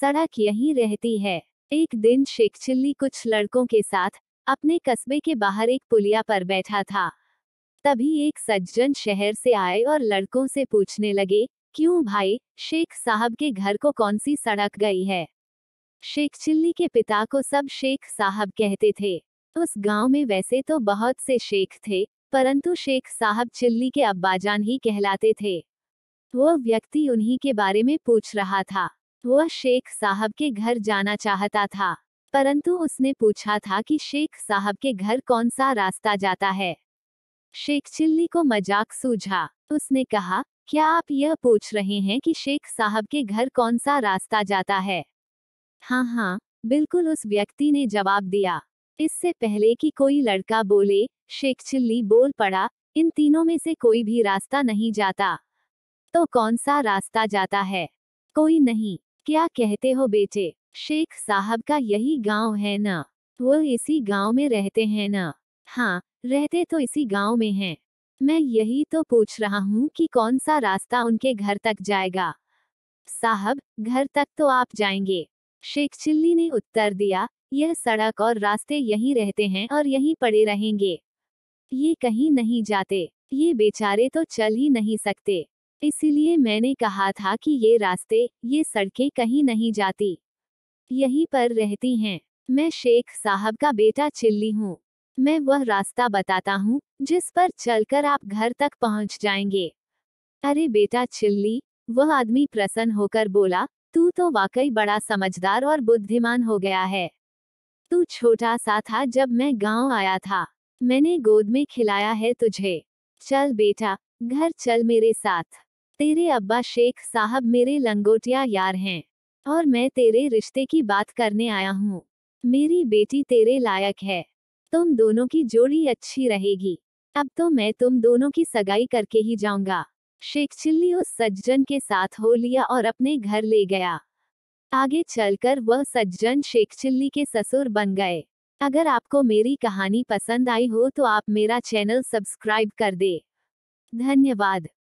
सड़क यहीं रहती है एक दिन शेख चिल्ली कुछ लड़कों के साथ अपने कस्बे के बाहर एक पुलिया पर बैठा था तभी एक सज्जन शहर से आए और लड़कों से पूछने लगे क्यों भाई शेख साहब के घर को कौन सी सड़क गई है शेख चिल्ली के पिता को सब शेख साहब कहते थे उस गांव में वैसे तो बहुत से शेख थे परंतु शेख साहब चिल्ली के अब्बाजान ही कहलाते थे वो व्यक्ति उन्हीं के बारे में पूछ रहा था वह शेख साहब के घर जाना चाहता था परंतु उसने पूछा था कि शेख साहब के घर कौन सा रास्ता जाता है शेख चिल्ली को मजाक सूझा उसने कहा क्या आप यह पूछ रहे हैं कि शेख साहब के घर कौन सा रास्ता जाता है हाँ हाँ बिल्कुल उस व्यक्ति ने जवाब दिया इससे पहले कि कोई लड़का बोले शेख चिल्ली बोल पड़ा इन तीनों में से कोई भी रास्ता नहीं जाता तो कौन सा रास्ता जाता है कोई नहीं क्या कहते हो बेटे शेख साहब का यही गांव है ना वो इसी गांव में रहते हैं ना हाँ रहते तो इसी गांव में हैं। मैं यही तो पूछ रहा हूँ कि कौन सा रास्ता उनके घर तक जाएगा साहब घर तक तो आप जाएंगे शेख चिल्ली ने उत्तर दिया यह सड़क और रास्ते यही रहते हैं और यही पड़े रहेंगे ये कहीं नहीं जाते ये बेचारे तो चल ही नहीं सकते इसीलिए मैंने कहा था कि ये रास्ते ये सड़कें कहीं नहीं जाती यहीं पर रहती हैं मैं शेख साहब का बेटा चिल्ली हूँ मैं वह रास्ता बताता हूँ जिस पर चलकर आप घर तक पहुँच जाएंगे अरे बेटा चिल्ली वह आदमी प्रसन्न होकर बोला तू तो वाकई बड़ा समझदार और बुद्धिमान हो गया है तू छोटा सा था जब मैं गांव आया था मैंने गोद में खिलाया है तुझे चल बेटा घर चल मेरे साथ तेरे अब्बा शेख साहब मेरे लंगोटिया यार हैं और मैं तेरे रिश्ते की बात करने आया हूँ मेरी बेटी तेरे लायक है तुम दोनों की जोड़ी अच्छी रहेगी अब तो मैं तुम दोनों की सगाई करके ही जाऊंगा शेख चिल्ली उस सज्जन के साथ हो लिया और अपने घर ले गया आगे चलकर वह सज्जन शेख चिल्ली के ससुर बन गए अगर आपको मेरी कहानी पसंद आई हो तो आप मेरा चैनल सब्सक्राइब कर दे धन्यवाद